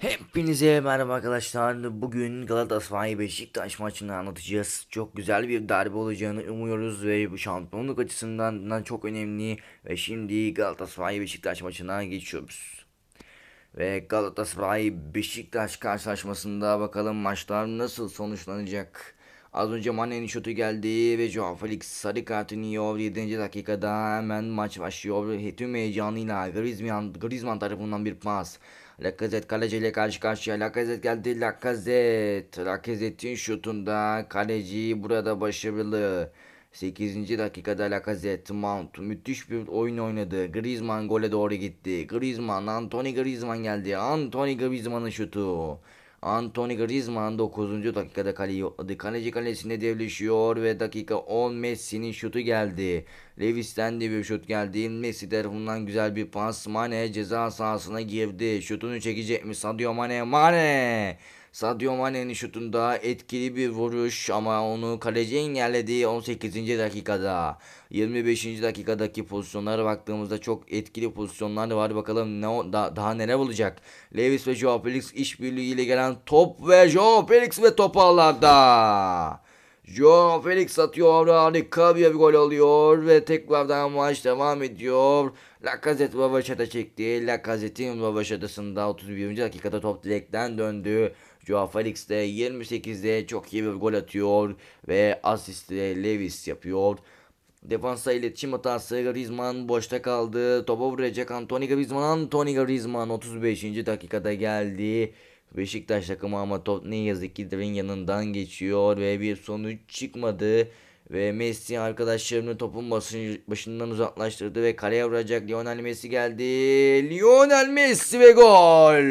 Hepinize merhaba arkadaşlar. Bugün Galatasaray Beşiktaş maçını anlatacağız. Çok güzel bir derbi olacağını umuyoruz ve bu şampiyonluk açısından çok önemli. Ve şimdi Galatasaray Beşiktaş maçına geçiyoruz. Ve Galatasaray Beşiktaş karşılaşmasında bakalım maçlar nasıl sonuçlanacak. Az önce Mane'nin şutu geldi ve Joao Felix sarı kartını yiyor 7. dakikada hemen maç başlıyor. Tüm heyecanıyla Griezmann, Griezmann tarafından bir pas. Lacazette kaleciyle karşı karşıya. Lacazette geldi. Lacazette. Lacazette'in şutunda kaleci burada başarılı. 8. dakikada Lacazette Mount müthiş bir oyun oynadı. Griezmann gole doğru gitti. Griezmann, Anthony Griezmann geldi. Anthony Griezmann'ın şutu. Anthony Griezmann 9. dakikada kaleyi yokladı. Kaleci kalesine devleşiyor ve dakika 10 Messi'nin şutu geldi. Lewis'ten de bir şut geldi. Messi tarafından güzel bir pas. Mane ceza sahasına girdi. Şutunu çekecek mi Sadio Mane? Mane! Sadio Mane'nin şutunda etkili bir vuruş ama onu kaleci engelledi 18. dakikada. 25. dakikadaki pozisyonlara baktığımızda çok etkili pozisyonlar var. Bakalım ne da, daha nere olacak. Lewis ve Joao Felix işbirliği ile gelen top ve Joao Felix ve top ağlarda. Joao Felix atıyor harika bir gol alıyor ve tekrardan maç devam ediyor. Lacazette Vavaşat'a çekti. Lacazette'in Vavaşat'ısında 31. dakikada top direkten döndü atıyor. Felix de 28'de çok iyi bir gol atıyor ve asistle Lewis yapıyor. Defansa iletişim hatası Griezmann boşta kaldı. Topa vuracak Anthony Griezmann. Anthony Griezmann 35. dakikada geldi. Beşiktaş takımı ama top ne yazık ki yanından geçiyor ve bir sonuç çıkmadı. Ve Messi arkadaşlarını topun basın, başından uzaklaştırdı ve kaleye vuracak Lionel Messi geldi. Lionel Messi ve gol.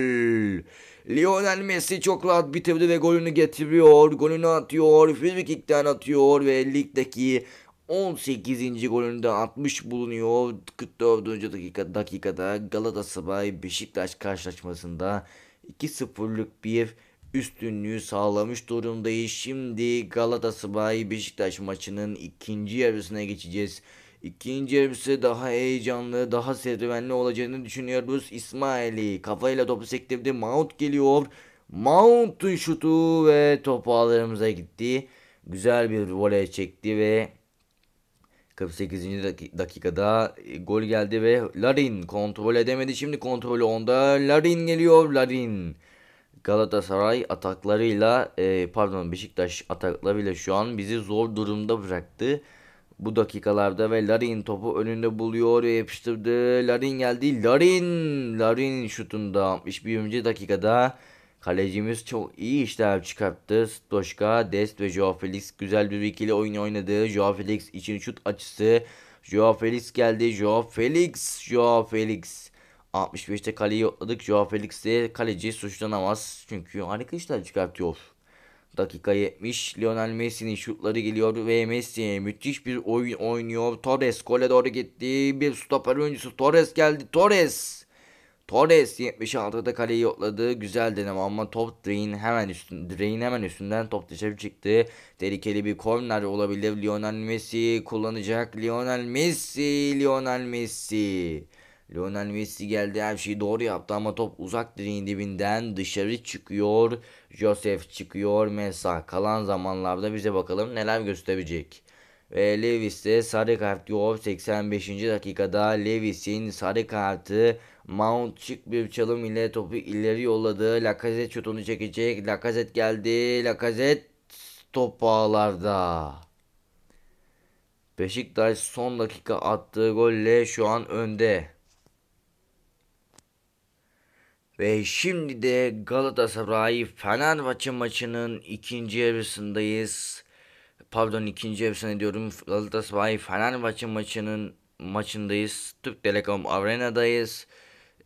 Lionel Messi çok rahat bitirdi ve golünü getiriyor. Golünü atıyor. Frikik'ten atıyor ve ligdeki 18. golünde 60 bulunuyor. 44. dakika dakikada Galatasaray Beşiktaş karşılaşmasında 2-0'lık bir üstünlüğü sağlamış durumdayız. Şimdi Galatasaray Beşiktaş maçının ikinci yarısına geçeceğiz. İkinci yarısı daha heyecanlı, daha serüvenli olacağını düşünüyoruz. İsmail'i kafayla topu sektirdi. Mount geliyor. Mount'un şutu ve topu ağlarımıza gitti. Güzel bir voley çekti ve 48. dakikada e, gol geldi ve Larin kontrol edemedi. Şimdi kontrolü onda. Larin geliyor. Larin. Galatasaray ataklarıyla e, pardon Beşiktaş ataklarıyla şu an bizi zor durumda bıraktı. Bu dakikalarda ve Larin topu önünde buluyor yapıştırdı. Larin geldi. Larin Larin şutunda 61. dakikada kalecimiz çok iyi işler çıkarttı. Stoşka, Dest ve Joao Felix güzel bir ikili oyun oynadı. Joao Felix için şut açısı. Joao Felix geldi. Joao Felix, Joao Felix 65'te kaleyi yokladık. Joao Felix de kaleci suçlanamaz. Çünkü harika işler çıkartıyor. Dakika 70 Lionel Messi'nin şutları geliyor ve Messi müthiş bir oyun oynuyor. Torres gole doğru gitti. Bir stoper oyuncusu Torres geldi. Torres. Torres 76'da kaleyi yokladı. Güzel deneme ama top Drain hemen üstün Drain hemen üstünden top dışarı çıktı. Tehlikeli bir korner olabilir. Lionel Messi kullanacak. Lionel Messi, Lionel Messi. Lionel Messi geldi her şeyi doğru yaptı ama top uzak direğin dibinden dışarı çıkıyor. Joseph çıkıyor Mesa. Kalan zamanlarda bize bakalım neler gösterecek. Ve Levis'e sarı kart diyor 85. dakikada Lewi'sin sarı kartı Mount çık bir çalım ile topu ileri yolladı. Lacazette şutunu çekecek. Lacazette geldi. Lacazette top ağlarda. Beşiktaş son dakika attığı golle şu an önde. Ve şimdi de Galatasaray Fenerbahçe maçının ikinci yarısındayız. Pardon ikinci yarısını diyorum. Galatasaray Fenerbahçe maçının maçındayız. Türk Telekom Arena'dayız.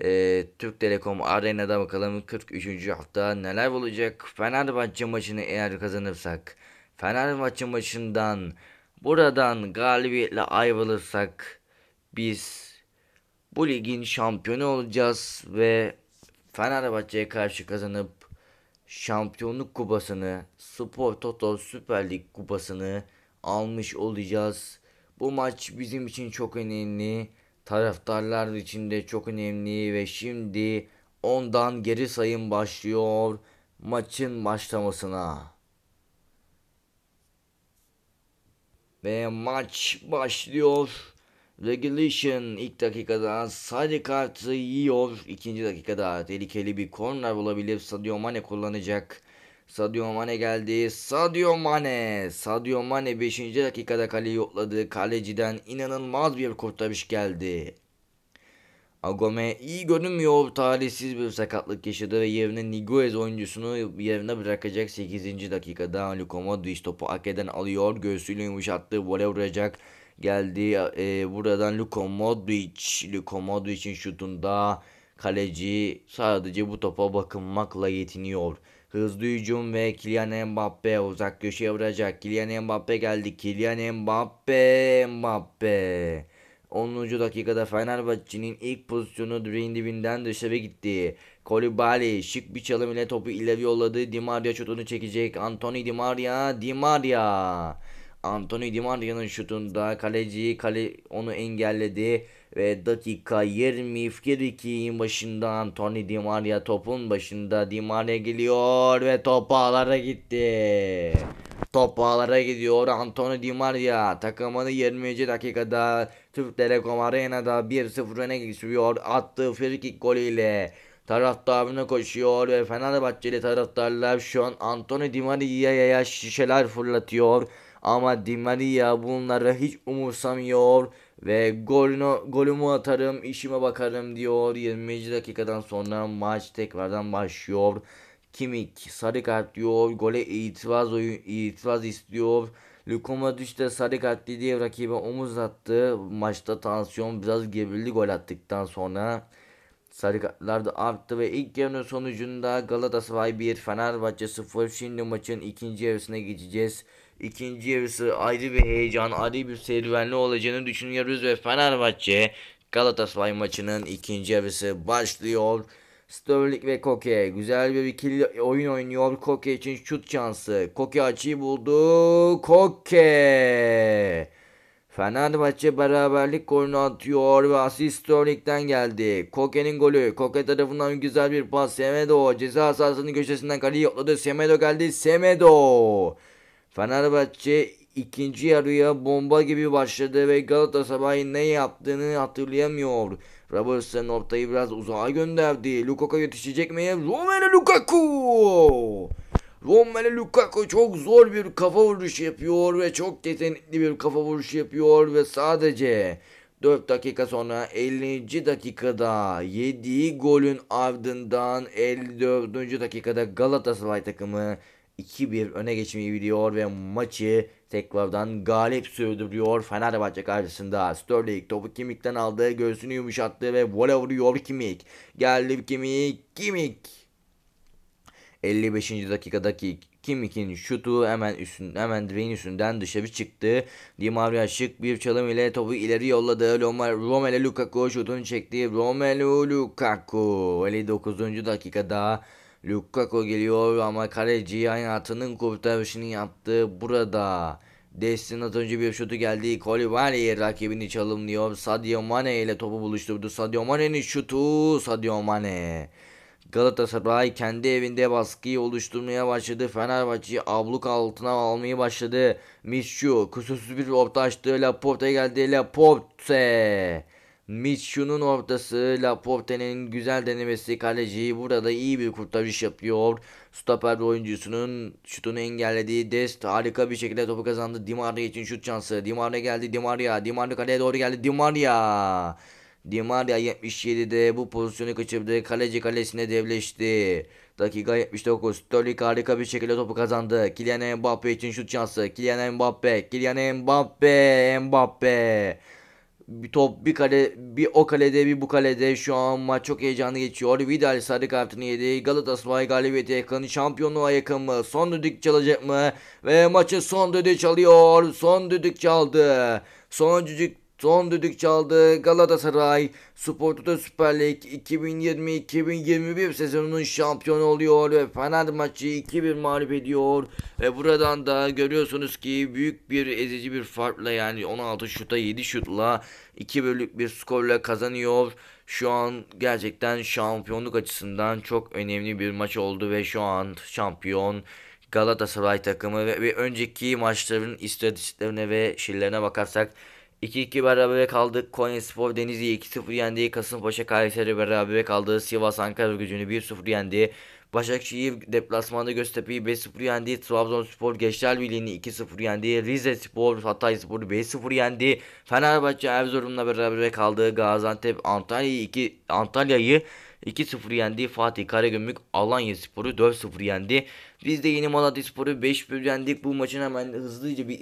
Ee, Türk Telekom Arena'da bakalım 43. hafta neler olacak. Fenerbahçe maçını eğer kazanırsak Fenerbahçe maçından buradan galibiyetle ayrılırsak biz bu ligin şampiyonu olacağız ve Fenerbahçe'ye karşı kazanıp Şampiyonluk kubasını, Spor Toto Süper Lig kubasını almış olacağız. Bu maç bizim için çok önemli. Taraftarlar için de çok önemli ve şimdi ondan geri sayım başlıyor maçın başlamasına. Ve maç başlıyor. Regulation ilk dakikada sarı kartı yiyor. ikinci dakikada tehlikeli bir korner olabilir. Sadio Mane kullanacak. Sadio Mane geldi. Sadio Mane. Sadio Mane 5. dakikada kaleyi yokladı. Kaleciden inanılmaz bir kurtarış geldi. Agome iyi görünmüyor. Talihsiz bir sakatlık yaşadı ve yerine Niguez oyuncusunu yerine bırakacak. 8. dakikada Luka Modric topu Ake'den alıyor. Göğsüyle yumuşattı. Voley vuracak geldi. E, buradan Luka Modric. Luka Modric'in şutunda kaleci sadece bu topa bakınmakla yetiniyor. Hızlı hücum ve Kylian Mbappe uzak köşeye vuracak. Kylian Mbappe geldi. Kylian Mbappe, Mbappe. 10. dakikada Fenerbahçe'nin ilk pozisyonu direğin dibinden dışarı gitti. Kolibali şık bir çalım ile topu ileri yolladı. Di Maria şutunu çekecek. Anthony Di Maria, Di Maria. Anthony Di Maria'nın şutunda kaleci kale onu engelledi ve dakika 22'nin başında Anthony Di Maria topun başında Di Maria geliyor ve top ağlara gitti. Top ağlara gidiyor Anthony Di Maria takımını 20. dakikada Türk Telekom Arena'da 1-0 öne geçiriyor attığı frikik golüyle taraftarına koşuyor ve Fenerbahçeli taraftarlar şu an Anthony Di Maria'ya şişeler fırlatıyor. Ama Di Maria bunları hiç umursamıyor ve golünü, golümü atarım işime bakarım diyor. 20. dakikadan sonra maç tekrardan başlıyor. Kimik sarı kart diyor. Gole itiraz, oyun, itiraz istiyor. Lukuma düşte sarı kartlı diye rakibe omuz attı. Maçta tansiyon biraz gerildi gol attıktan sonra. Sarı kartlar da arttı ve ilk yarının sonucunda Galatasaray 1 Fenerbahçe 0. Şimdi maçın ikinci yarısına geçeceğiz ikinci yarısı ayrı bir heyecan, ayrı bir serüvenli olacağını düşünüyoruz ve Fenerbahçe Galatasaray maçının ikinci yarısı başlıyor. Sterling ve Koke güzel bir ikili oyun oynuyor. Koke için şut şansı. Koke açıyı buldu. Koke! Fenerbahçe beraberlik golünü atıyor ve asist Sterling'den geldi. Koke'nin golü. Koke tarafından güzel bir pas. Semedo ceza sahasının köşesinden kaleyi yokladı. Semedo geldi. Semedo! Fenerbahçe ikinci yarıya bomba gibi başladı ve Galatasaray ne yaptığını hatırlayamıyor. Robertson ortayı biraz uzağa gönderdi. Lukaku yetişecek mi? Romelu Lukaku! Romelu Lukaku çok zor bir kafa vuruşu yapıyor ve çok yetenekli bir kafa vuruşu yapıyor ve sadece 4 dakika sonra 50. dakikada 7 golün ardından 54. dakikada Galatasaray takımı 2-1 öne geçmeyi biliyor ve maçı tekrardan galip sürdürüyor Fenerbahçe karşısında. Sterling topu Kimik'ten aldı, göğsünü yumuşattı ve vole vuruyor Kimik. Geldi Kimik, Kimik. 55. dakikadaki Kimik'in şutu hemen üstün, hemen direğin üstünden dışarı çıktı. Di Maria şık bir çalım ile topu ileri yolladı. Romelu Lukaku şutunu çekti. Romelu Lukaku 59. dakikada Lukaku geliyor ama kaleci hayatının kurtarışını yaptı burada. Destin az önce bir şutu geldi. Kolibali rakibini çalımlıyor. Sadio Mane ile topu buluşturdu. Sadio Mane'nin şutu. Sadio Mane. Galatasaray kendi evinde baskıyı oluşturmaya başladı. Fenerbahçe'yi abluk altına almayı başladı. Mischu kusursuz bir orta açtı. Laporte geldi. Laporte. Mitchell'un ortası Laporte'nin güzel denemesi kaleciyi burada iyi bir kurtarış yapıyor. Stoper oyuncusunun şutunu engellediği Dest harika bir şekilde topu kazandı. Dimaria için şut şansı. Dimaria geldi. Dimaria. Dimaria kaleye doğru geldi. Dimaria. Dimaria 77'de bu pozisyonu kaçırdı. Kaleci kalesine devleşti. Dakika 79. Sterling harika bir şekilde topu kazandı. Kylian Mbappe için şut şansı. Kylian Mbappe. Kylian Mbappe. Mbappe bir top bir kale bir o kalede bir bu kalede şu an maç çok heyecanlı geçiyor. Vidal sarı kartını yedi. Galatasaray galibiyete yakın. Şampiyonluğa yakın mı? Son düdük çalacak mı? Ve maçı son düdük çalıyor. Son düdük çaldı. Son düdük Son düdük çaldı Galatasaray Sport'ta Süper Lig 2020-2021 sezonunun şampiyonu oluyor ve Fener maçı 2-1 mağlup ediyor. Ve buradan da görüyorsunuz ki büyük bir ezici bir farkla yani 16 şuta 7 şutla 2 bölük bir skorla kazanıyor. Şu an gerçekten şampiyonluk açısından çok önemli bir maç oldu ve şu an şampiyon Galatasaray takımı ve, ve önceki maçların istatistiklerine ve şeylerine bakarsak 2-2 berabere kaldı. Konyaspor Denizli 2-0 yendi. Kasımpaşa Kayseri berabere kaldı. Sivas Ankara Gücü'nü 1-0 yendi. Başakşehir deplasmanda Göztepe'yi 5-0 yendi. Trabzonspor Gençler Birliği'ni 2-0 yendi. Rizespor Hatayspor'u 5-0 yendi. Fenerbahçe Erzurum'la berabere kaldı. Gaziantep Antalya'yı 2 Antalya'yı 2-0 yendi. Fatih Karagümrük Alanya Spor'u 4-0 yendi. Biz de yeni Malatya Spor'u 5-1 yendik. Bu maçın hemen hızlıca bir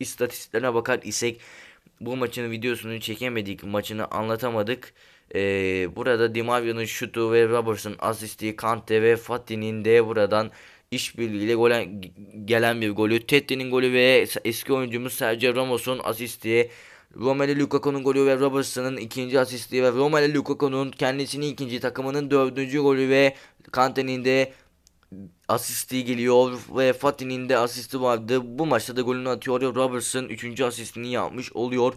istatistiklerine bakar isek bu maçın videosunu çekemedik. Maçını anlatamadık. Ee, burada Dimavio'nun şutu ve Robertson asisti, Kante ve Fatih'nin de buradan işbirliğiyle golen, gelen bir golü. Tetti'nin golü ve eski oyuncumuz Sergio Ramos'un asisti. Romelu Lukaku'nun golü ve Robertson'ın ikinci asisti ve Romelu Lukaku'nun kendisini ikinci takımının dördüncü golü ve Kante'nin de asisti geliyor ve Fatih'in de asisti vardı. Bu maçta da golünü atıyor. Robertson 3. asistini yapmış oluyor.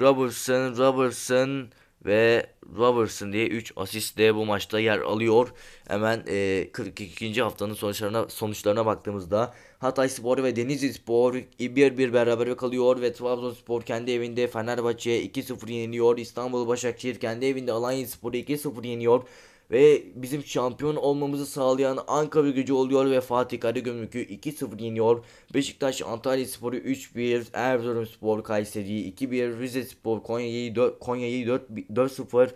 Robertson, Robertson ve Robertson diye 3 asist de bu maçta yer alıyor. Hemen e, 42. haftanın sonuçlarına sonuçlarına baktığımızda Hatay Spor ve Denizli Spor 1-1 beraber kalıyor ve Trabzonspor kendi evinde Fenerbahçe'ye 2-0 yeniliyor. İstanbul Başakşehir kendi evinde Alanya Spor'u 2-0 yeniyor ve bizim şampiyon olmamızı sağlayan Ankara gücü oluyor ve Fatih Karagümrük'ü 2-0 yeniyor. Beşiktaş Antalya Sporu 3-1, Erzurum Spor Kayseri'yi 2-1, Rize Spor Konya'yı 4, Konya'yı 4-0,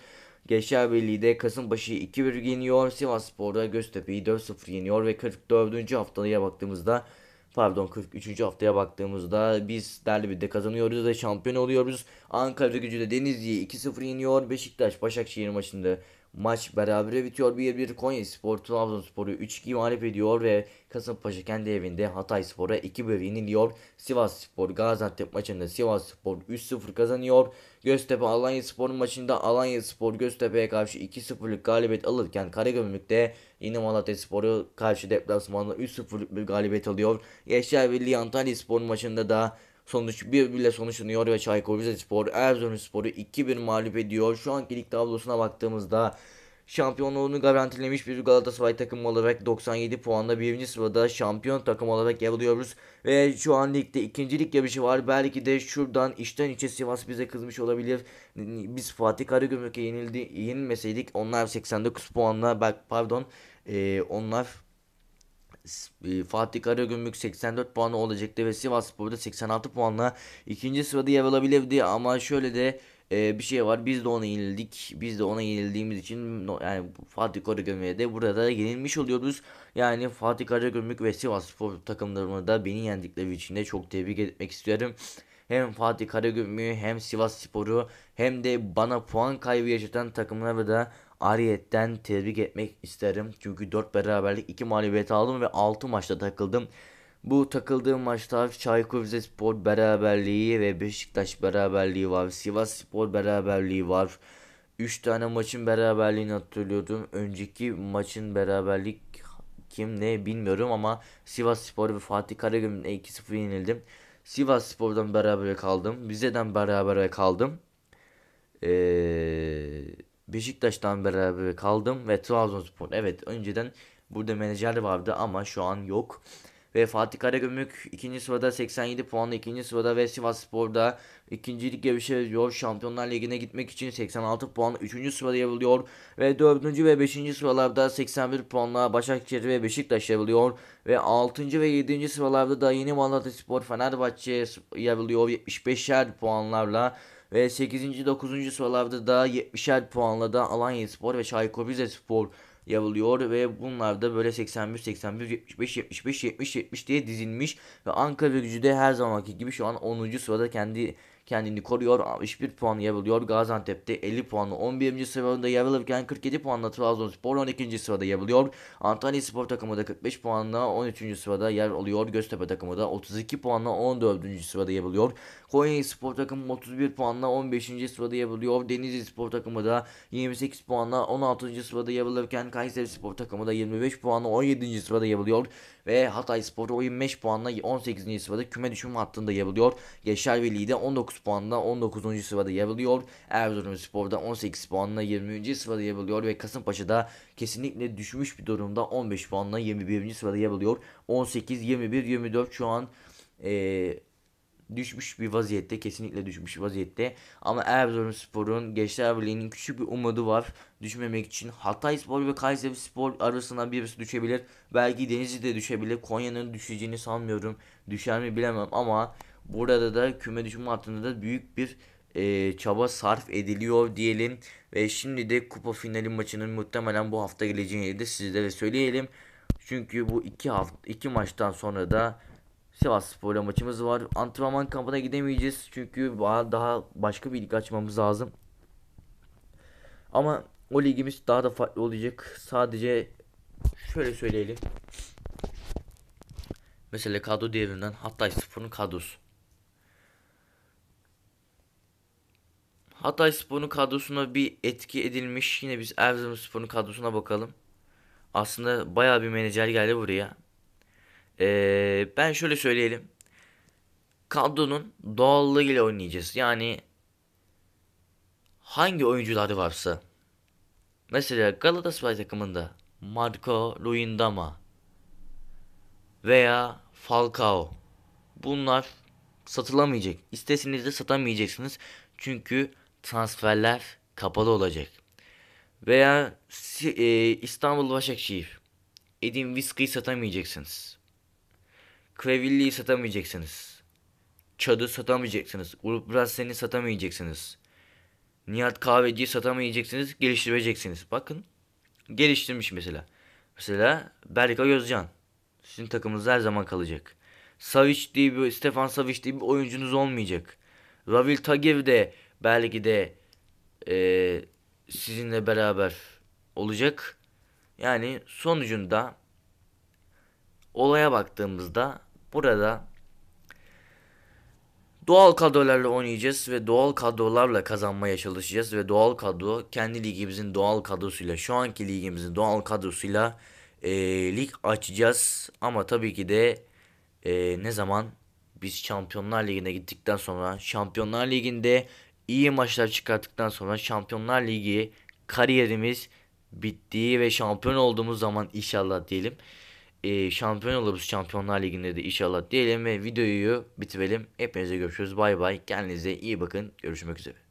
Gençler Birliği'de Kasımpaşa'yı 2-1 yeniyor, Sivas Spor'da Göztepe'yi 4-0 yeniyor ve 44. haftaya baktığımızda pardon 43. haftaya baktığımızda biz derbide kazanıyoruz ve şampiyon oluyoruz. Ankara gücü de Denizli'yi 2-0 yeniyor. Beşiktaş Başakşehir maçında Maç berabere bitiyor. 1-1 Konya Spor Trabzonspor'u 3-2 mağlup ediyor ve Kasımpaşa kendi evinde Hatay Spor'a 2-1 yeniliyor. Sivas Spor Gaziantep maçında Sivas Spor 3-0 kazanıyor. Göztepe Alanya Spor maçında Alanya Spor Göztepe'ye karşı 2-0'lık galibiyet alırken Karagümrük'te yine Malatya Spor'u karşı deplasmanda 3-0'lık bir galibiyet alıyor. Gençler Birliği Antalya Spor maçında da Sonuç bir bile sonuçlanıyor ve Çaykur Rizespor sporu 2-1 mağlup ediyor. Şu anki lig tablosuna baktığımızda şampiyonluğunu garantilemiş bir Galatasaray takımı olarak 97 puanla 1. sırada şampiyon takım olarak yer alıyoruz. Ve şu an ligde ikincilik yarışı var. Belki de şuradan içten içe Sivas bize kızmış olabilir. Biz Fatih Karagümrük'e yenildi, yenilmeseydik onlar 89 puanla pardon onlar e, Fatih Karagümrük 84 puanı olacaktı ve Sivas Spor'da 86 puanla ikinci sırada yer alabilirdi ama şöyle de e, bir şey var biz de ona yenildik biz de ona yenildiğimiz için yani Fatih Karagümrük'e de burada da yenilmiş oluyoruz yani Fatih Karagümrük ve Sivas Spor takımlarını da beni yendikleri için de çok tebrik etmek istiyorum hem Fatih Karagümrük'ü hem Sivas Spor'u hem de bana puan kaybı yaşatan takımları da Ariyetten tebrik etmek isterim. Çünkü 4 beraberlik 2 mağlubiyet aldım ve 6 maçta takıldım. Bu takıldığım maçta Çaykur Rizespor beraberliği ve Beşiktaş beraberliği var. Sivas Spor beraberliği var. 3 tane maçın beraberliğini hatırlıyordum. Önceki maçın beraberlik kim ne bilmiyorum ama Sivas Spor ve Fatih Karagümrük'e 2-0 yenildim. Sivas Spor'dan beraber kaldım. Rize'den beraber kaldım. Eee Beşiktaş'tan beraber kaldım ve Trabzonspor. Evet önceden burada menajer vardı ama şu an yok. Ve Fatih Karagümrük ikinci sırada 87 puanla ikinci sırada ve Sivas Spor'da ikincilik gevşiyor. Şampiyonlar Ligi'ne gitmek için 86 puan üçüncü sırada yer alıyor. Ve dördüncü ve beşinci sıralarda 81 puanla Başakşehir ve Beşiktaş yer Ve 6. ve 7. sıralarda da yeni Malatya Spor Fenerbahçe yer alıyor 75'er puanlarla. Ve 8. 9. sıralarda da 70'er puanla da Alanya Spor ve Çaykur Rizespor yapılıyor ve bunlar da böyle 81 81 75 75 70 70 diye dizilmiş ve Ankara Gücü de her zamanki gibi şu an 10. sırada kendi kendini koruyor. 61 puan yer Gaziantep'te 50 puanla 11. sırada yer 47 puanla Trabzonspor 12. sırada yer Antalya Spor takımı da 45 puanla 13. sırada yer alıyor. Göztepe takımı da 32 puanla 14. sırada yer alıyor. Konya Spor takımı 31 puanla 15. sırada yer alıyor. Denizli Spor takımı da 28 puanla 16. sırada yer alırken Kayseri Spor takımı da 25 puanla 17. sırada yer ve Hatay Spor'u 25 puanla 18. sırada küme düşme hattında yer alıyor. Gençlerbirliği de 19 puanla 19. sırada yer alıyor. Erzurum Spor'da 18 puanla 20. sırada yer alıyor ve Kasımpaşa'da kesinlikle düşmüş bir durumda 15 puanla 21. sırada yer alıyor. 18 21 24 şu an eee düşmüş bir vaziyette. Kesinlikle düşmüş vaziyette. Ama Erzurumspor'un Gençler Birliği'nin küçük bir umudu var. Düşmemek için Hatay Spor ve Kayseri Spor arasından birisi düşebilir. Belki Denizli de düşebilir. Konya'nın düşeceğini sanmıyorum. Düşer mi bilemem ama burada da küme düşme hattında da büyük bir e, çaba sarf ediliyor diyelim. Ve şimdi de kupa finali maçının muhtemelen bu hafta geleceğini de sizlere söyleyelim. Çünkü bu iki hafta iki maçtan sonra da Sivas Spor'la maçımız var. Antrenman kampına gidemeyeceğiz. Çünkü daha başka bir lig açmamız lazım. Ama o ligimiz daha da farklı olacak. Sadece şöyle söyleyelim. Mesela kadro değerinden Hatay Spor'un kadrosu. Hatay Spor'un kadrosuna bir etki edilmiş. Yine biz Erzurum Spor'un kadrosuna bakalım. Aslında baya bir menajer geldi buraya. Ee, ben şöyle söyleyelim. Kadronun doğallığıyla oynayacağız. Yani hangi oyuncuları varsa. Mesela Galatasaray takımında Marco Luyendama veya Falcao. Bunlar satılamayacak. İsteseniz de satamayacaksınız. Çünkü transferler kapalı olacak. Veya e, İstanbul Başakşehir. Edin Viska'yı satamayacaksınız. Crevilli'yi satamayacaksınız. Çad'ı satamayacaksınız. Grup Rassen'i satamayacaksınız. Nihat Kahveci'yi satamayacaksınız. Geliştireceksiniz. Bakın geliştirmiş mesela. Mesela Berka Gözcan. Sizin takımınızda her zaman kalacak. Savic diye bir, Stefan Savic diye bir oyuncunuz olmayacak. Ravil Tagev de belki de e, sizinle beraber olacak. Yani sonucunda olaya baktığımızda Burada doğal kadrolarla oynayacağız ve doğal kadrolarla kazanmaya çalışacağız ve doğal kadro kendi ligimizin doğal kadrosuyla şu anki ligimizin doğal kadrosuyla e, lig açacağız ama tabii ki de e, ne zaman biz Şampiyonlar Ligi'ne gittikten sonra Şampiyonlar Ligi'nde iyi maçlar çıkarttıktan sonra Şampiyonlar Ligi kariyerimiz bittiği ve şampiyon olduğumuz zaman inşallah diyelim e, şampiyon oluruz Şampiyonlar Ligi'nde de inşallah diyelim ve videoyu bitirelim. Hepinize görüşürüz. Bay bay. Kendinize iyi bakın. Görüşmek üzere.